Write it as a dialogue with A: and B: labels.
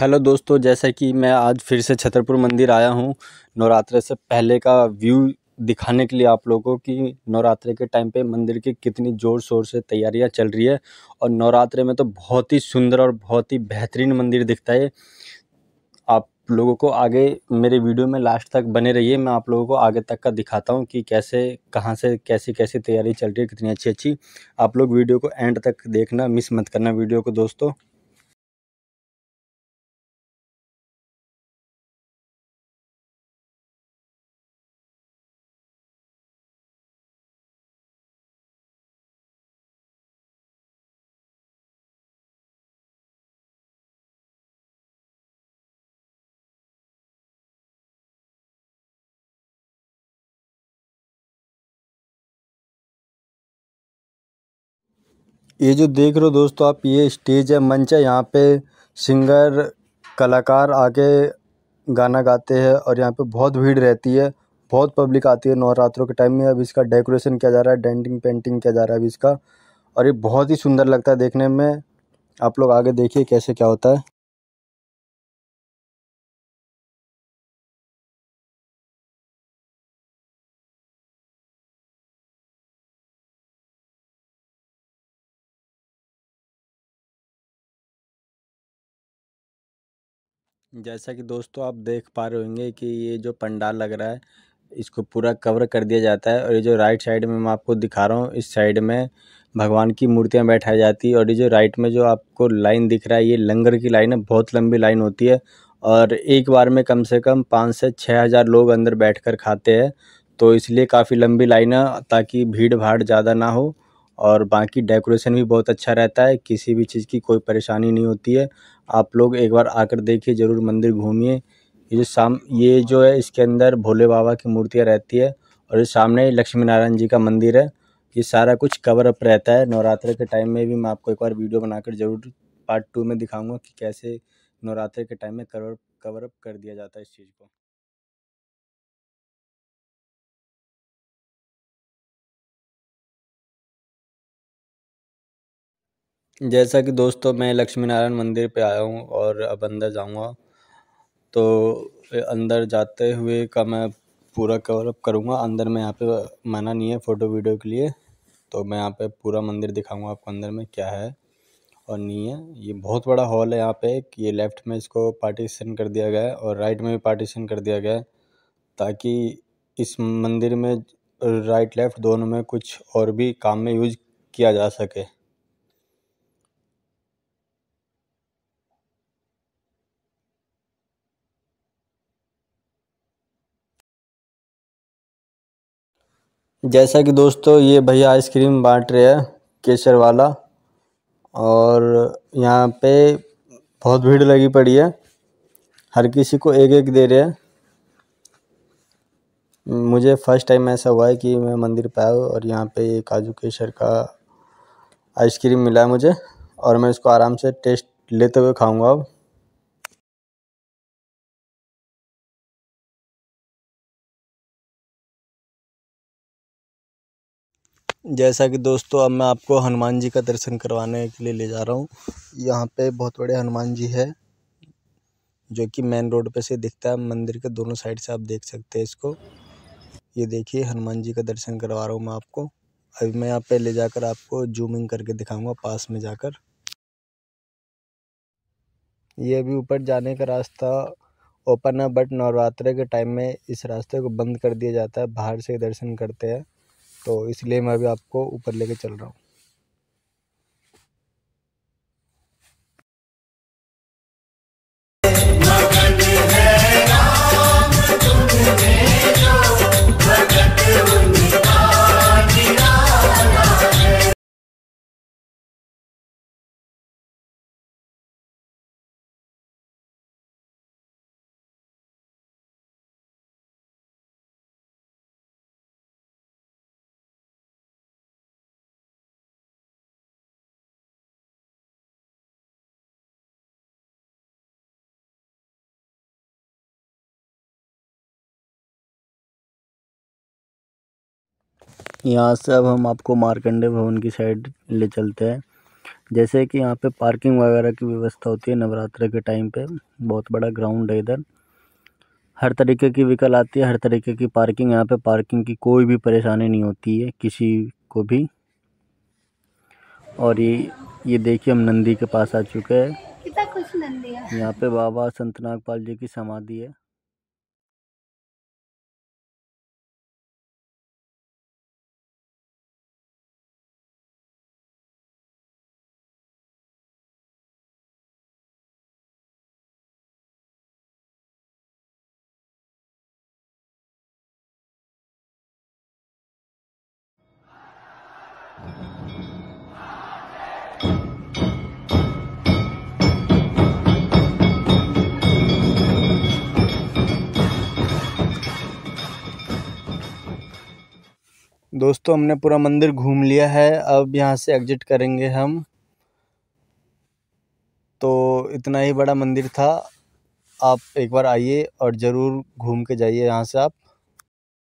A: hello दोस्तों जैसा कि मैं आज फिर से छतरपुर मंदिर आया हूँ नवरात्रे से पहले का व्यू दिखाने के लिए आप लोगों को कि नवरात्रे के टाइम पे मंदिर की कितनी ज़ोर शोर से तैयारियां चल रही है और नवरात्रे में तो बहुत ही सुंदर और बहुत ही बेहतरीन मंदिर दिखता है आप लोगों को आगे मेरे वीडियो में लास्ट तक बने रहिए मैं आप लोगों को आगे तक का दिखाता हूँ कि कैसे कहाँ से कैसी कैसी तैयारी चल रही है कितनी अच्छी अच्छी आप लोग वीडियो को एंड तक देखना मिस मत करना वीडियो को दोस्तों ये जो देख रहे हो दोस्तों आप ये स्टेज है मंच है यहाँ पे सिंगर कलाकार आके गाना गाते हैं और यहाँ पे बहुत भीड़ रहती है बहुत पब्लिक आती है नवरात्रों के टाइम में अब इसका डेकोरेशन किया जा रहा है डेंटिंग पेंटिंग किया जा रहा है अभी इसका और ये बहुत ही सुंदर लगता है देखने में आप लोग आगे देखिए कैसे क्या होता है जैसा कि दोस्तों आप देख पा रहे होंगे कि ये जो पंडाल लग रहा है इसको पूरा कवर कर दिया जाता है और ये जो राइट साइड में मैं आपको दिखा रहा हूँ इस साइड में भगवान की मूर्तियाँ बैठाई जाती है और ये जो राइट में जो आपको लाइन दिख रहा है ये लंगर की लाइन है बहुत लंबी लाइन होती है और एक बार में कम से कम पाँच से छः हज़ार लोग अंदर बैठ कर खाते हैं तो इसलिए काफ़ी लंबी लाइन है ताकि भीड़ भाड़ ज़्यादा ना हो और बाकी डेकोरेशन भी बहुत अच्छा रहता है किसी भी चीज़ की कोई परेशानी नहीं होती है आप लोग एक बार आकर देखिए ज़रूर मंदिर घूमिए ये जो शाम ये जो है इसके अंदर भोले बाबा की मूर्तियाँ रहती है और ये सामने लक्ष्मी नारायण जी का मंदिर है ये सारा कुछ कवर अप रहता है नवरात्र के टाइम में भी मैं आपको एक बार वीडियो बनाकर ज़रूर पार्ट टू में दिखाऊंगा कि कैसे नवरात्र के टाइम में कवर कवर अप कर दिया जाता है इस चीज़ को जैसा कि दोस्तों मैं लक्ष्मी नारायण मंदिर पे आया हूँ और अब अंदर जाऊँगा तो अंदर जाते हुए का मैं पूरा कवरअप करूँगा अंदर में यहाँ पे मना नहीं है फ़ोटो वीडियो के लिए तो मैं यहाँ पे पूरा मंदिर दिखाऊंगा आपको अंदर में क्या है और नहीं है ये बहुत बड़ा हॉल है यहाँ पे ये लेफ़्ट में इसको पार्टीशन कर दिया गया है और राइट में भी पार्टीशन कर दिया गया है ताकि इस मंदिर में राइट लेफ़्ट दोनों में कुछ और भी काम में यूज किया जा सके जैसा कि दोस्तों ये भैया आइसक्रीम बांट रहे हैं केसर वाला और यहाँ पे बहुत भीड़ लगी पड़ी है हर किसी को एक एक दे रहे हैं मुझे फर्स्ट टाइम ऐसा हुआ है कि मैं मंदिर पे आया और यहाँ पे काजू केसर का आइसक्रीम मिला है मुझे और मैं इसको आराम से टेस्ट लेते हुए खाऊंगा अब जैसा कि दोस्तों अब मैं आपको हनुमान जी का दर्शन करवाने के लिए ले जा रहा हूँ यहाँ पे बहुत बड़े हनुमान जी है जो कि मेन रोड पे से दिखता है मंदिर के दोनों साइड से आप देख सकते हैं इसको ये देखिए हनुमान जी का दर्शन करवा रहा हूँ मैं आपको अभी मैं यहाँ पे ले जाकर आपको जूमिंग करके दिखाऊंगा पास में जाकर ये अभी ऊपर जाने का रास्ता ओपन है बट नवरात्रे के टाइम में इस रास्ते को बंद कर दिया जाता है बाहर से दर्शन करते हैं तो इसलिए मैं अभी आपको ऊपर लेके चल रहा हूँ यहाँ से अब हम आपको मार्कंडे भवन की साइड ले चलते हैं जैसे कि यहाँ पे पार्किंग वगैरह की व्यवस्था होती है नवरात्र के टाइम पे बहुत बड़ा ग्राउंड है इधर हर तरीके की व्हीकल आती है हर तरीके की पार्किंग यहाँ पे पार्किंग की कोई भी परेशानी नहीं होती है किसी को भी और ये ये देखिए हम नंदी के पास आ चुके
B: हैं यहाँ पे
A: बाबा नागपाल जी की समाधि है दोस्तों हमने पूरा मंदिर घूम लिया है अब यहाँ से एग्जिट करेंगे हम तो इतना ही बड़ा मंदिर था आप एक बार आइए और ज़रूर घूम के जाइए यहाँ से
B: आप